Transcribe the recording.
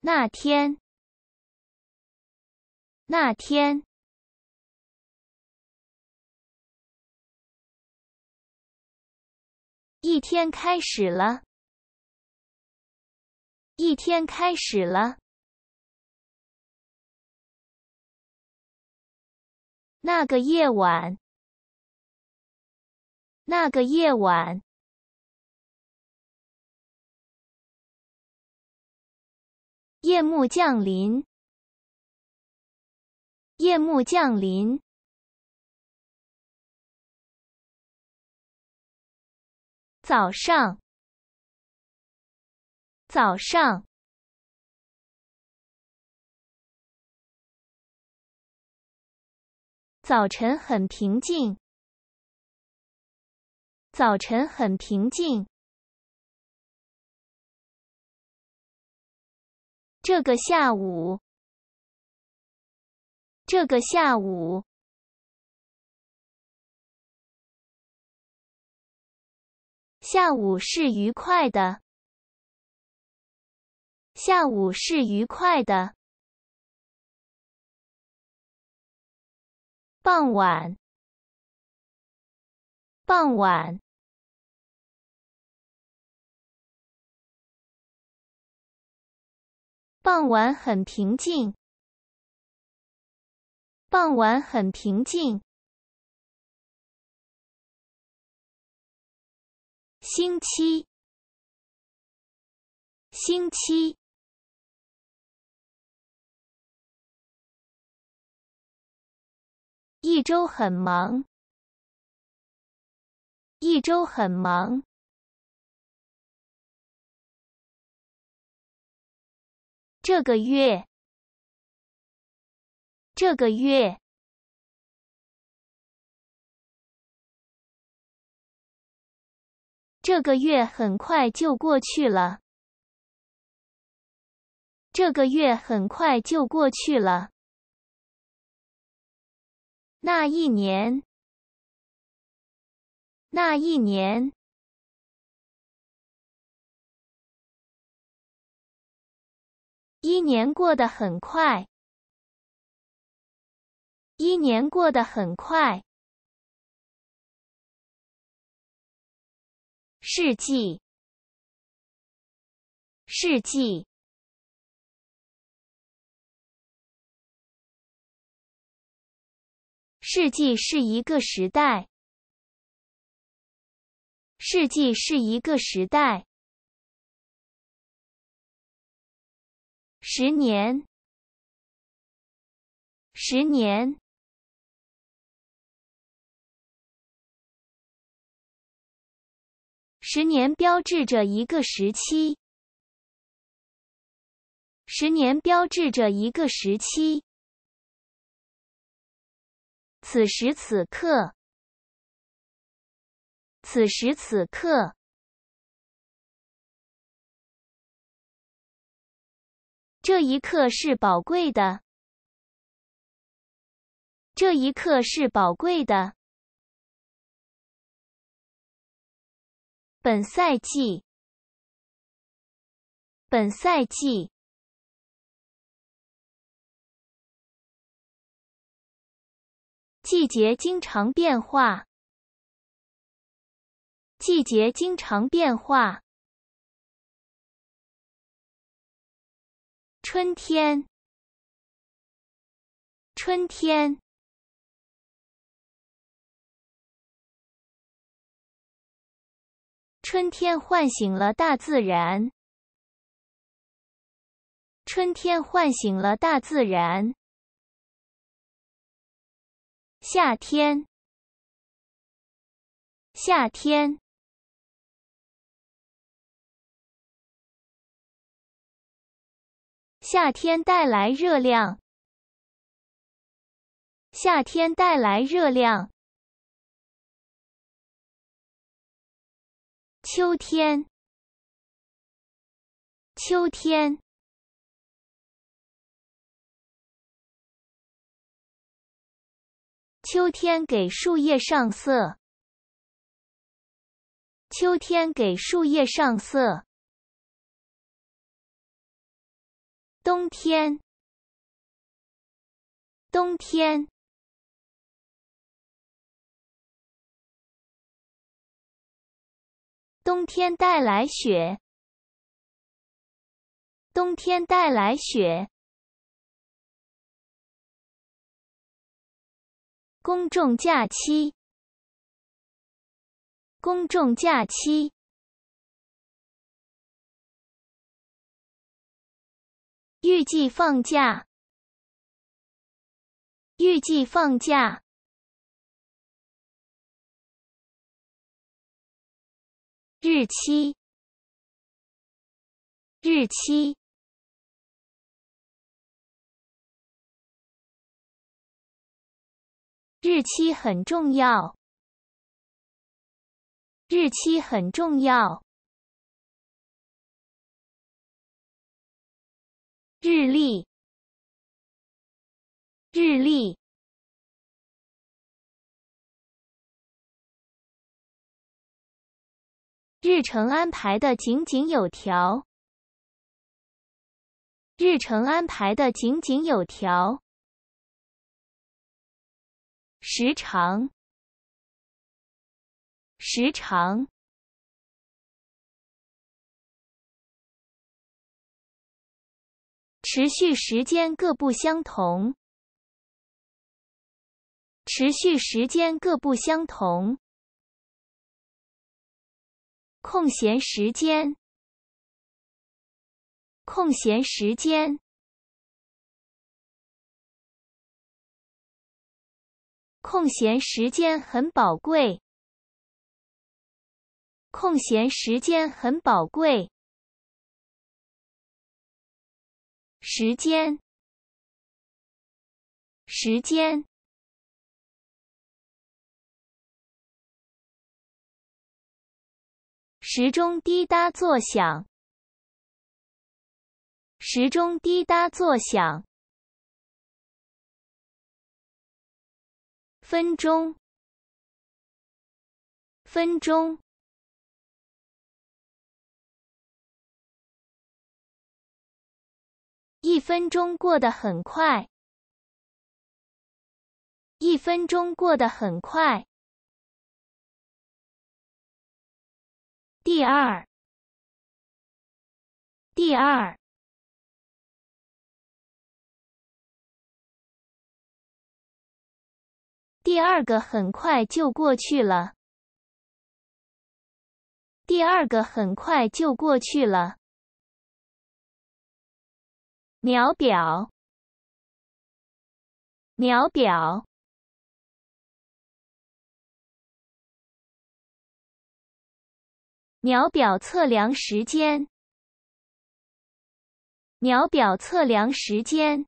那天，那天，一天开始了，一天开始了。那个夜晚，那个夜晚。夜幕降临，夜幕降临。早上，早上，早晨很平静，早晨很平静。这个下午，这个下午，下午是愉快的。下午是愉快的。傍晚，傍晚。傍晚很平静。傍晚很平静。星期，星期，一周很忙。一周很忙。这个月，这个月，这个月很快就过去了。这个月很快就过去了。那一年，那一年。一年过得很快，一年过得很快。世纪，世纪，世纪是一个时代，世纪是一个时代。十年，十年，十年，标志着一个时期。十年，标志着一个时期。此时此刻，此时此刻。这一刻是宝贵的，这一刻是宝贵的。本赛季，本赛季，季节经常变化，季节经常变化。春天，春天，春天唤醒了大自然。春天唤醒了大自然。夏天，夏天。夏天带来热量。夏天带来热量。秋天，秋天，秋天给树叶上色。秋天给树叶上色。冬天，冬天，冬天带来雪，冬天带来雪。公众假期，公众假期。预计放假，预计放假。日期，日期，日期很重要。日期很重要。日历，日历，日程安排的井井有条。日程安排的井井有条，时长，时长。持续时间各不相同。持续时间各不相同。空闲时间，空闲时间，空闲时间很宝贵。空闲时间很宝贵。时间，时间，时钟滴答作响，时钟滴答作响，分钟，分钟。一分钟过得很快，一分钟过得很快。第二，第二，第二个很快就过去了，第二个很快就过去了。秒表，秒表，秒表测量时间，秒表测量时间。